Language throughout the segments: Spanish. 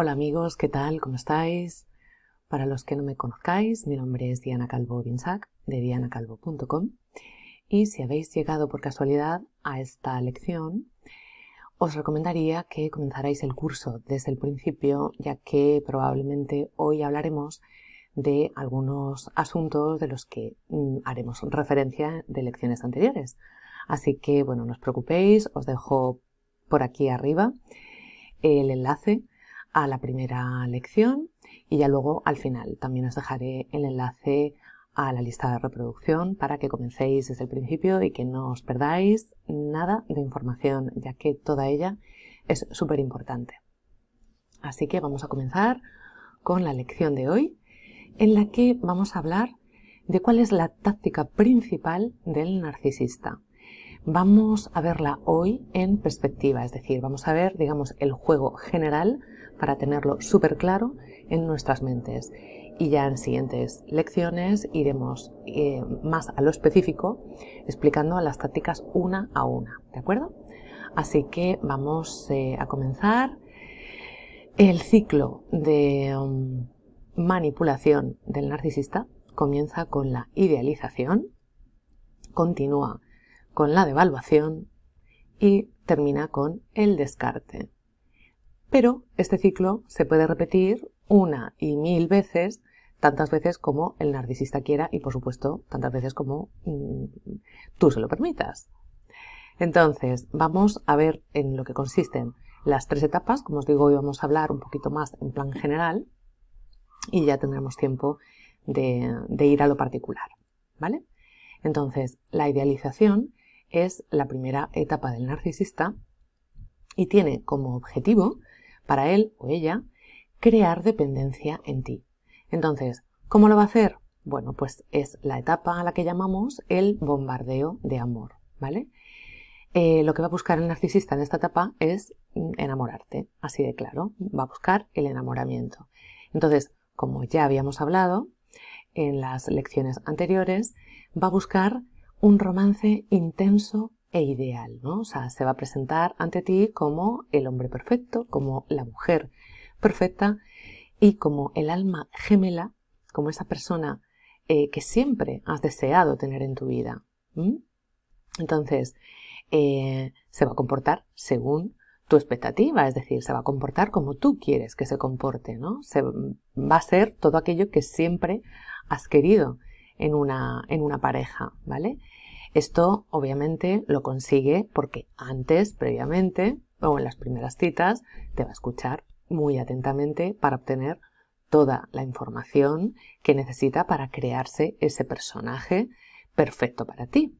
Hola amigos, ¿qué tal? ¿Cómo estáis? Para los que no me conozcáis, mi nombre es Diana Calvo Binsac de dianacalvo.com y si habéis llegado por casualidad a esta lección, os recomendaría que comenzarais el curso desde el principio, ya que probablemente hoy hablaremos de algunos asuntos de los que mm, haremos referencia de lecciones anteriores. Así que, bueno, no os preocupéis, os dejo por aquí arriba el enlace a la primera lección y ya luego al final también os dejaré el enlace a la lista de reproducción para que comencéis desde el principio y que no os perdáis nada de información, ya que toda ella es súper importante. Así que vamos a comenzar con la lección de hoy, en la que vamos a hablar de cuál es la táctica principal del narcisista. Vamos a verla hoy en perspectiva, es decir, vamos a ver, digamos, el juego general para tenerlo súper claro en nuestras mentes. Y ya en siguientes lecciones iremos eh, más a lo específico explicando las tácticas una a una, ¿de acuerdo? Así que vamos eh, a comenzar el ciclo de um, manipulación del narcisista. Comienza con la idealización, continúa con la devaluación y termina con el descarte. Pero este ciclo se puede repetir una y mil veces, tantas veces como el narcisista quiera y por supuesto tantas veces como mm, tú se lo permitas. Entonces, vamos a ver en lo que consisten las tres etapas. Como os digo, hoy vamos a hablar un poquito más en plan general y ya tendremos tiempo de, de ir a lo particular. ¿Vale? Entonces, la idealización es la primera etapa del narcisista y tiene como objetivo para él o ella crear dependencia en ti. Entonces, ¿cómo lo va a hacer? Bueno, pues es la etapa a la que llamamos el bombardeo de amor, ¿vale? Eh, lo que va a buscar el narcisista en esta etapa es mm, enamorarte, así de claro, va a buscar el enamoramiento. Entonces, como ya habíamos hablado en las lecciones anteriores, va a buscar un romance intenso, e ideal, ¿no? O sea, se va a presentar ante ti como el hombre perfecto, como la mujer perfecta y como el alma gemela, como esa persona eh, que siempre has deseado tener en tu vida. Entonces, eh, se va a comportar según tu expectativa, es decir, se va a comportar como tú quieres que se comporte, ¿no? Se, va a ser todo aquello que siempre has querido en una, en una pareja, ¿vale? Esto obviamente lo consigue porque antes, previamente, o en las primeras citas, te va a escuchar muy atentamente para obtener toda la información que necesita para crearse ese personaje perfecto para ti.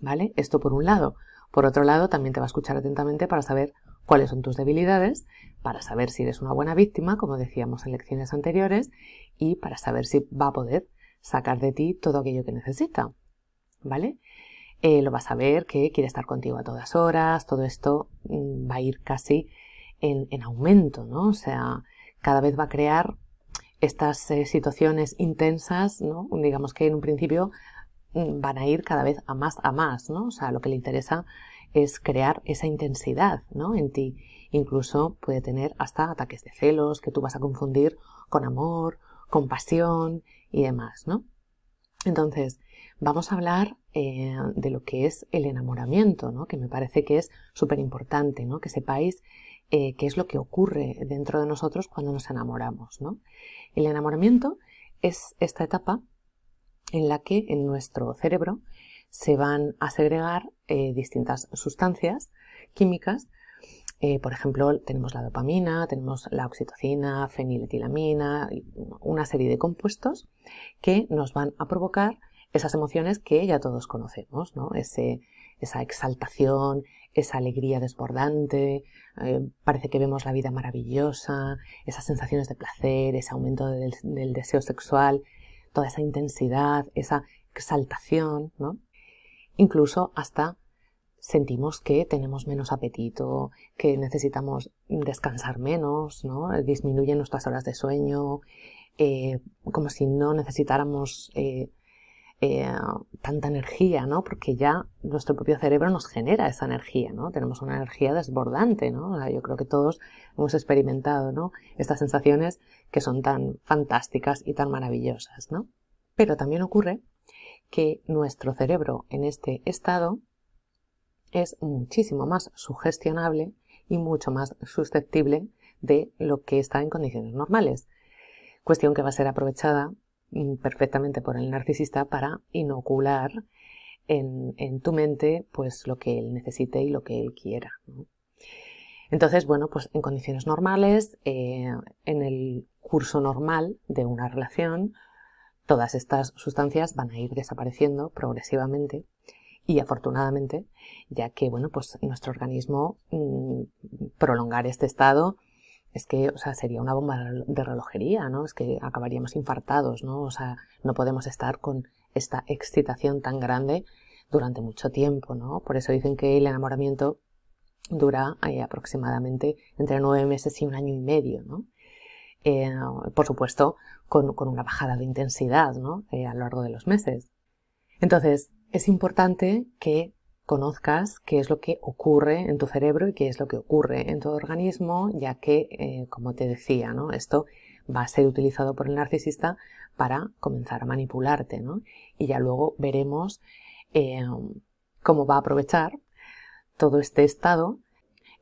¿Vale? Esto por un lado. Por otro lado, también te va a escuchar atentamente para saber cuáles son tus debilidades, para saber si eres una buena víctima, como decíamos en lecciones anteriores, y para saber si va a poder sacar de ti todo aquello que necesita. ¿vale? Eh, lo vas a ver que quiere estar contigo a todas horas, todo esto mm, va a ir casi en, aumento, ¿no? O sea, cada vez va a crear estas eh, situaciones intensas, ¿no? Digamos que en un principio mm, van a ir cada vez a más, a más, ¿no? O sea, lo que le interesa es crear esa intensidad, ¿no? En ti. Incluso puede tener hasta ataques de celos que tú vas a confundir con amor, con pasión y demás, ¿no? Entonces, vamos a hablar eh, de lo que es el enamoramiento, ¿no? que me parece que es súper importante, ¿no? que sepáis eh, qué es lo que ocurre dentro de nosotros cuando nos enamoramos. ¿no? El enamoramiento es esta etapa en la que en nuestro cerebro se van a segregar eh, distintas sustancias químicas. por ejemplo, tenemos la dopamina, tenemos la oxitocina, feniletilamina, una serie de compuestos que nos van a provocar esas emociones que ya todos conocemos, ¿no? esa exaltación, esa alegría desbordante, eh, parece que vemos la vida maravillosa, esas sensaciones de placer, ese aumento del, deseo sexual, toda esa intensidad, esa exaltación, ¿no? Incluso hasta sentimos que tenemos menos apetito, que necesitamos descansar menos, ¿no? Disminuyen nuestras horas de sueño, eh, como si no necesitáramos eh, eh, tanta energía, ¿no? Porque ya nuestro propio cerebro nos genera esa energía, ¿no? Tenemos una energía desbordante, ¿no? Ah, yo creo que todos hemos experimentado, Estas sensaciones que son tan fantásticas y tan maravillosas, ¿no? Pero también ocurre que nuestro cerebro en este estado es muchísimo más sugestionable y mucho más susceptible de lo que está en condiciones normales. Cuestión que va a ser aprovechada Mm, perfectamente por el narcisista para inocular en, tu mente pues lo que él necesite y lo que él quiera. Entonces, bueno, pues en condiciones normales, eh, en el curso normal de una relación, todas estas sustancias van a ir desapareciendo progresivamente y afortunadamente, ya que, bueno, pues nuestro organismo mm, prolongar este estado es que, o sea, sería una bomba de relojería, ¿no? Es que acabaríamos infartados, ¿no? O sea, no podemos estar con esta excitación tan grande durante mucho tiempo, ¿no? Por eso dicen que el enamoramiento dura eh, aproximadamente entre nueve meses y un año y medio, ¿no? Eh, por supuesto, con, una bajada de intensidad eh, a lo largo de los meses. Entonces, es importante que conozcas qué es lo que ocurre en tu cerebro y qué es lo que ocurre en tu organismo, ya que, eh, como te decía, esto va a ser utilizado por el narcisista para comenzar a manipularte, Y ya luego veremos eh, cómo va a aprovechar todo este estado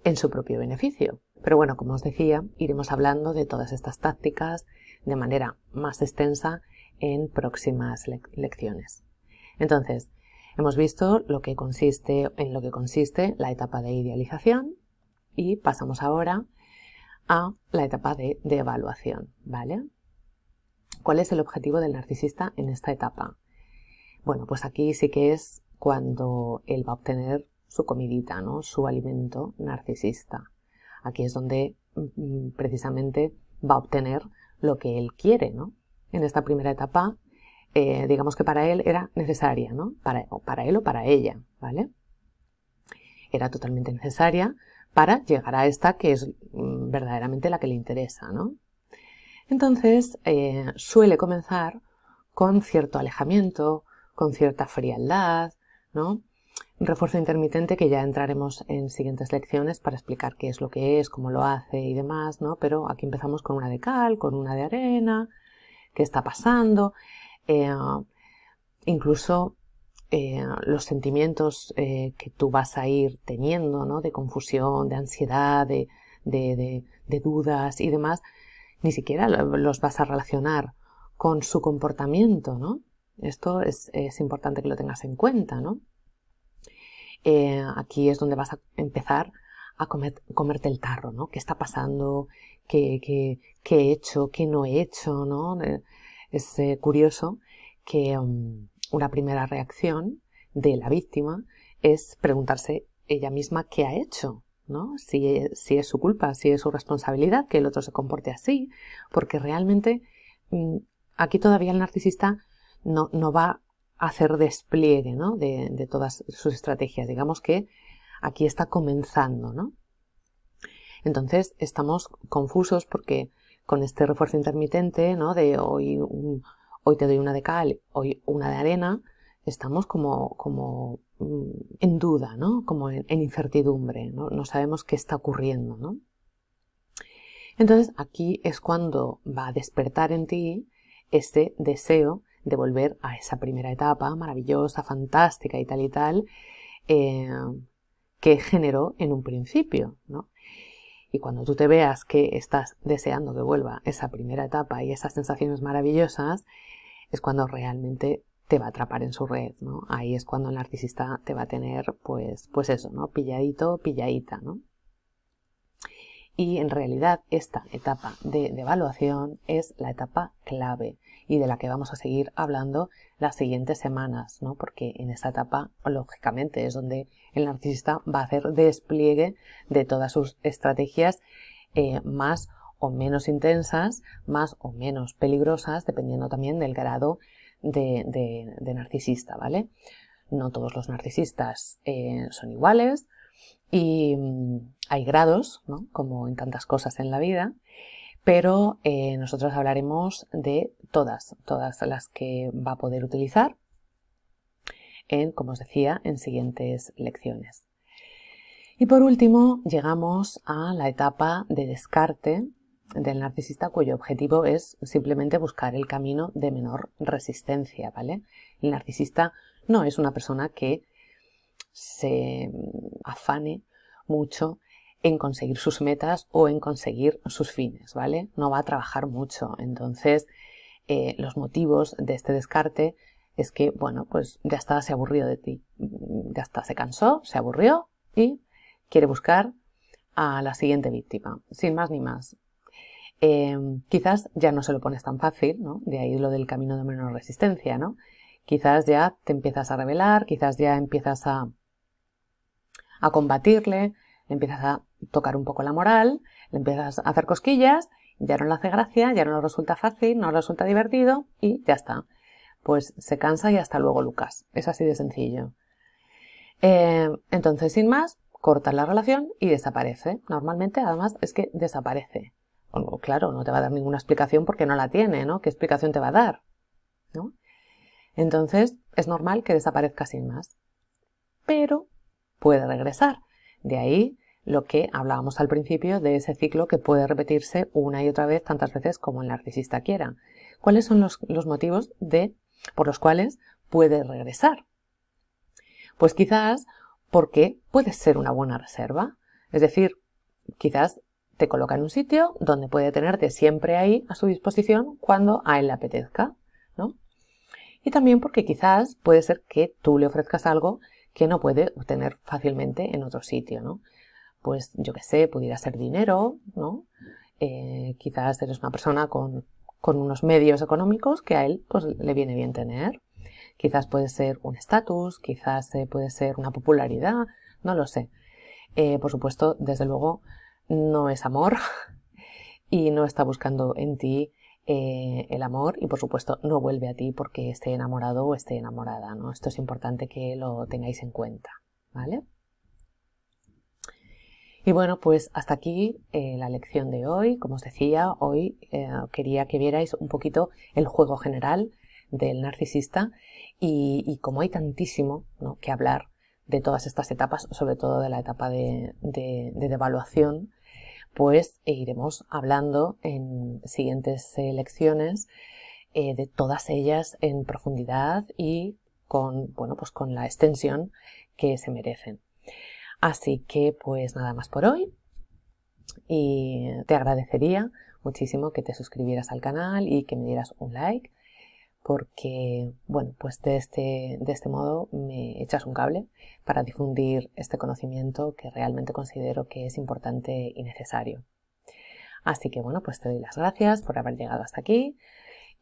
en su propio beneficio. Pero bueno, como os decía, iremos hablando de todas estas tácticas de manera más extensa en próximas lecciones. Entonces, Hemos visto lo que consiste, en lo que consiste la etapa de idealización y pasamos ahora a la etapa de, evaluación, ¿vale? ¿Cuál es el objetivo del narcisista en esta etapa? Bueno, pues aquí sí que es cuando él va a obtener su comidita, ¿no? su alimento narcisista. Aquí es donde mm, precisamente va a obtener lo que él quiere. ¿no? En esta primera etapa eh, digamos que para él era necesaria, ¿no? Para, para él o para ella, ¿vale? Era totalmente necesaria para llegar a esta que es mm, verdaderamente la que le interesa, ¿no? Entonces eh, suele comenzar con cierto alejamiento, con cierta frialdad, ¿no? refuerzo intermitente que ya entraremos en siguientes lecciones para explicar qué es lo que es, cómo lo hace y demás, ¿no? Pero aquí empezamos con una de cal, con una de arena, qué está pasando. Eh, incluso eh, los sentimientos eh, que tú vas a ir teniendo, De confusión, de ansiedad, de, dudas y demás, ni siquiera los vas a relacionar con su comportamiento, ¿no? Esto es, importante que lo tengas en cuenta, ¿no? aquí es donde vas a empezar a comerte el tarro, ¿no? ¿Qué está pasando? ¿Qué, qué, qué he hecho? ¿Qué no he hecho? ¿no? Es eh, curioso que mm, una primera reacción de la víctima es preguntarse ella misma qué ha hecho, ¿no? E, si, es su culpa, si es su responsabilidad que el otro se comporte así, porque realmente mm, aquí todavía el narcisista no, va a hacer despliegue de, de, todas sus estrategias. Digamos que aquí está comenzando, ¿no? Entonces estamos confusos porque con este refuerzo intermitente, ¿no? De hoy, hoy te doy una de cal, hoy una de arena, estamos como, como mm, en duda, ¿no? Como en, incertidumbre, ¿no? sabemos qué está ocurriendo, ¿no? Entonces aquí es cuando va a despertar en ti este deseo de volver a esa primera etapa maravillosa, fantástica y tal y tal, eh, que generó en un principio, ¿no? Y cuando tú te veas que estás deseando que vuelva esa primera etapa y esas sensaciones maravillosas, es cuando realmente te va a atrapar en su red, ¿no? Ahí es cuando el narcisista te va a tener, pues, pues eso, ¿no? Pilladito, pilladita, ¿no? Y en realidad esta etapa de, devaluación es la etapa clave y de la que vamos a seguir hablando las siguientes semanas, ¿no? porque en esta etapa, lógicamente, es donde el narcisista va a hacer despliegue de todas sus estrategias eh, más o menos intensas, más o menos peligrosas, dependiendo también del grado de, narcisista, ¿vale? No todos los narcisistas eh, son iguales, y mm, hay grados, como en tantas cosas en la vida, pero eh, nosotros hablaremos de todas, todas las que va a poder utilizar en, como os decía, en siguientes lecciones. Y por último, llegamos a la etapa de descarte del narcisista cuyo objetivo es simplemente buscar el camino de menor resistencia, ¿vale? El narcisista no es una persona que se mm, afane mucho en conseguir sus metas o en conseguir sus fines, ¿vale? No va a trabajar mucho. Entonces, eh, los motivos de este descarte es que, bueno, pues ya está, se aburrió de ti, mm, ya está, se cansó, se aburrió y quiere buscar a la siguiente víctima, sin más ni más. Em, quizás ya no se lo pones tan fácil, ¿no? De ahí lo del camino de menor resistencia, ¿no? Quizás ya te empiezas a revelar, quizás ya empiezas a a combatirle, le empiezas a tocar un poco la moral, le empiezas a hacer cosquillas, ya no le hace gracia, ya no le resulta fácil, no le resulta divertido y ya está. Pues se cansa y hasta luego Lucas. Es así de sencillo. Eh, entonces, sin más, corta la relación y desaparece. Normalmente, además, es que desaparece. claro, no te va a dar ninguna explicación porque no la tiene, ¿no? ¿Qué explicación te va a dar? ¿No? Entonces, es normal que desaparezca sin más. Pero puede regresar. De ahí lo que hablábamos al principio de ese ciclo que puede repetirse una y otra vez tantas veces como el narcisista quiera. ¿Cuáles son los, motivos de, por los cuales puede regresar? Pues quizás porque puede ser una buena reserva. Es decir, quizás te coloca en un sitio donde puede tenerte siempre ahí a su disposición cuando a él le apetezca. ¿no? Y también porque quizás puede ser que tú le ofrezcas algo que no puede obtener fácilmente en otro sitio, ¿no? Pues yo qué sé, pudiera ser dinero, ¿no? Eh, quizás eres una persona con, con, unos medios económicos que a él pues, le viene bien tener. Quizás puede ser un estatus, quizás eh, puede ser una popularidad, no lo sé. Eh, por supuesto, desde luego, no es amor y no está buscando en ti eh, el amor y por supuesto no vuelve a ti porque esté enamorado o esté enamorada, ¿no? Esto es importante que lo tengáis en cuenta, ¿vale? Y bueno, pues hasta aquí eh, la lección de hoy. Como os decía, hoy eh, quería que vierais un poquito el juego general del narcisista y, como hay tantísimo ¿no? que hablar de todas estas etapas, sobre todo de la etapa de, de devaluación, pues eh, iremos hablando en siguientes lecciones eh, de todas ellas en profundidad y con, bueno, pues con la extensión que se merecen. Así que pues nada más por hoy y te agradecería muchísimo que te suscribieras al canal y que me dieras un like porque, bueno, pues este, de este, modo me echas un cable para difundir este conocimiento que realmente considero que es importante y necesario. Así que, bueno, pues te doy las gracias por haber llegado hasta aquí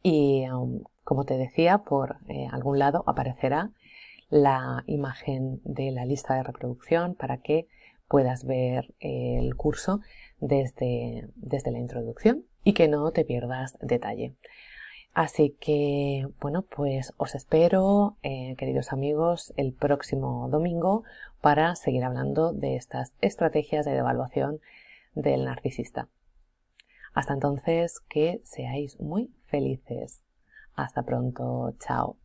y, um, como te decía, por eh, algún lado aparecerá la imagen de la lista de reproducción para que puedas ver eh, el curso desde la introducción y que no te pierdas detalle. Así que, bueno, pues os espero, eh, queridos amigos, el próximo domingo para seguir hablando de estas estrategias de devaluación del narcisista. Hasta entonces, que seáis muy felices. Hasta pronto, chao.